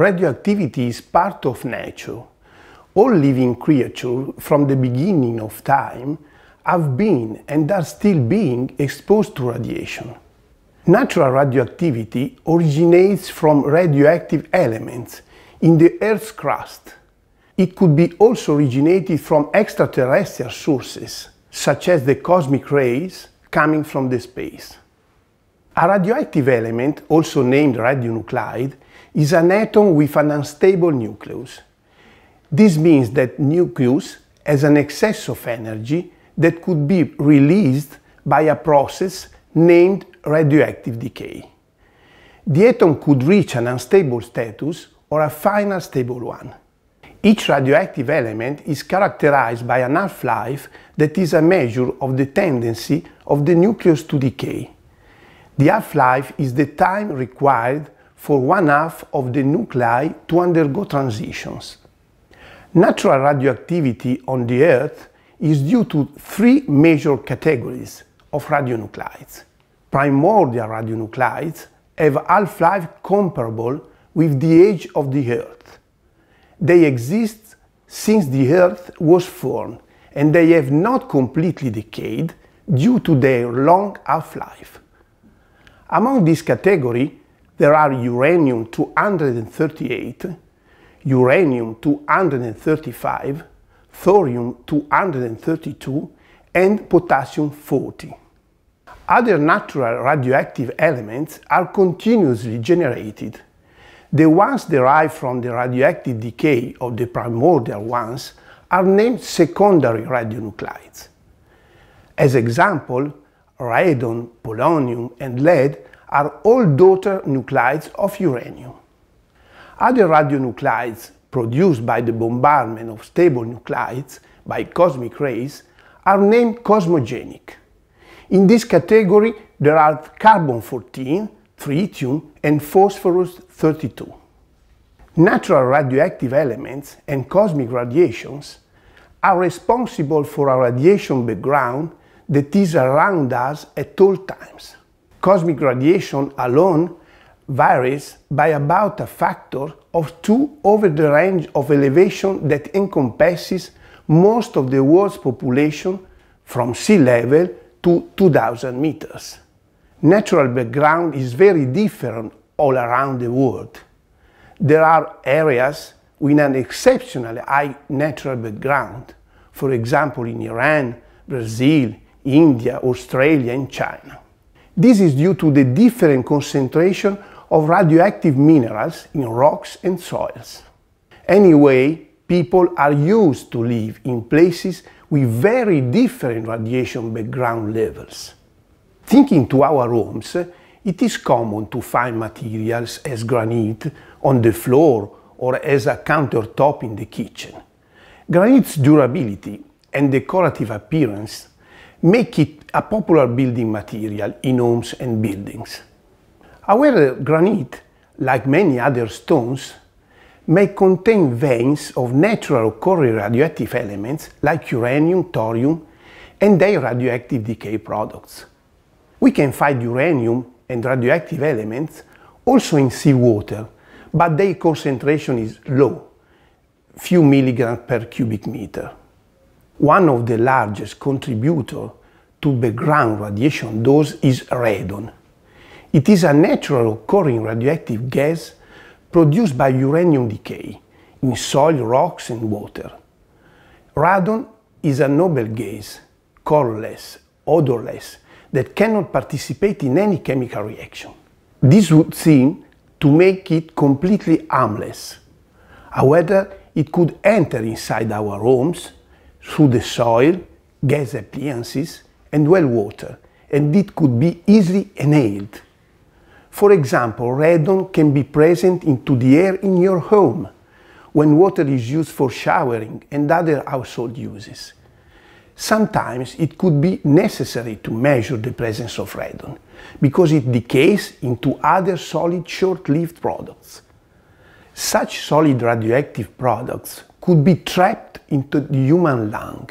radioactivity is part of nature. All living creatures from the beginning of time have been and are still being exposed to radiation. Natural radioactivity originates from radioactive elements in the Earth's crust. It could be also originated from extraterrestrial sources, such as the cosmic rays coming from the space. A radioactive element, also named radionuclide, is an atom with an unstable nucleus. This means that nucleus has an excess of energy that could be released by a process named radioactive decay. The atom could reach an unstable status or a final stable one. Each radioactive element is characterized by an half-life that is a measure of the tendency of the nucleus to decay. The half-life is the time required for one half of the nuclei to undergo transitions. Natural radioactivity on the Earth is due to three major categories of radionuclides. Primordial radionuclides have half-life comparable with the age of the Earth. They exist since the Earth was formed and they have not completely decayed due to their long half-life. Among this category, there are uranium 238, uranium 235, thorium 232, and potassium 40. Other natural radioactive elements are continuously generated. The ones derived from the radioactive decay of the primordial ones are named secondary radionuclides. As example, radon, polonium, and lead are all daughter nuclides of uranium. Other radionuclides produced by the bombardment of stable nuclides by cosmic rays are named cosmogenic. In this category there are carbon-14, tritium and phosphorus-32. Natural radioactive elements and cosmic radiations are responsible for a radiation background that is around us at all times cosmic radiation alone varies by about a factor of two over the range of elevation that encompasses most of the world's population from sea level to 2000 meters. Natural background is very different all around the world. There are areas with an exceptionally high natural background, for example in Iran, Brazil, India, Australia and China. This is due to the different concentration of radioactive minerals in rocks and soils. Anyway, people are used to live in places with very different radiation background levels. Thinking to our homes, it is common to find materials as granite on the floor or as a countertop in the kitchen. Granite's durability and decorative appearance make it a popular building material in homes and buildings. However, granite, like many other stones, may contain veins of natural occurring radioactive elements like uranium, thorium, and their radioactive decay products. We can find uranium and radioactive elements also in seawater, but their concentration is low, few milligrams per cubic meter. One of the largest contributor to background radiation dose is radon. It is a natural occurring radioactive gas produced by uranium decay in soil, rocks and water. Radon is a noble gas, colorless, odorless, that cannot participate in any chemical reaction. This would seem to make it completely harmless. However, it could enter inside our homes, through the soil, gas appliances, and well water, and it could be easily inhaled. For example, radon can be present into the air in your home when water is used for showering and other household uses. Sometimes it could be necessary to measure the presence of radon because it decays into other solid short-lived products. Such solid radioactive products could be trapped into the human lung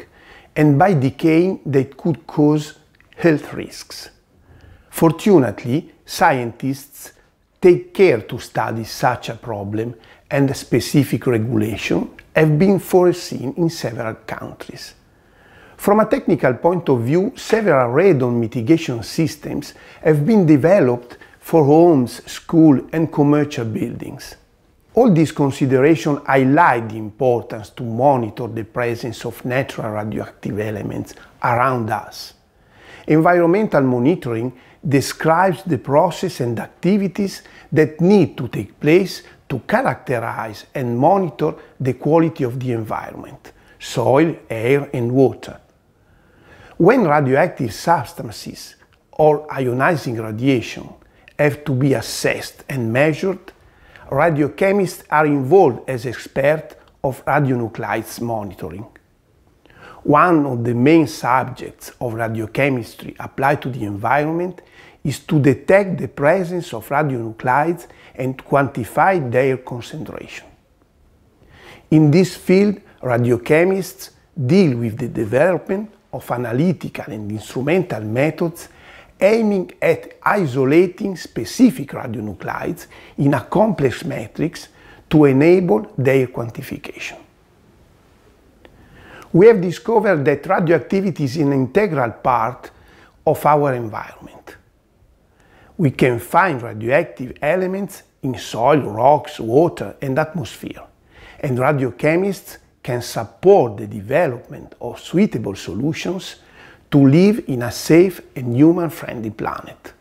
and by decaying they could cause health risks. Fortunately, scientists take care to study such a problem and specific regulation have been foreseen in several countries. From a technical point of view, several radon mitigation systems have been developed for homes, schools and commercial buildings. All these considerations highlight the importance to monitor the presence of natural radioactive elements around us. Environmental monitoring describes the process and activities that need to take place to characterize and monitor the quality of the environment, soil, air and water. When radioactive substances or ionizing radiation have to be assessed and measured, radiochemists are involved as experts of radionuclides monitoring. One of the main subjects of radiochemistry applied to the environment is to detect the presence of radionuclides and quantify their concentration. In this field, radiochemists deal with the development of analytical and instrumental methods aiming at isolating specific radionuclides in a complex matrix to enable their quantification. We have discovered that radioactivity is an integral part of our environment. We can find radioactive elements in soil, rocks, water and atmosphere, and radiochemists can support the development of suitable solutions to live in a safe and human-friendly planet.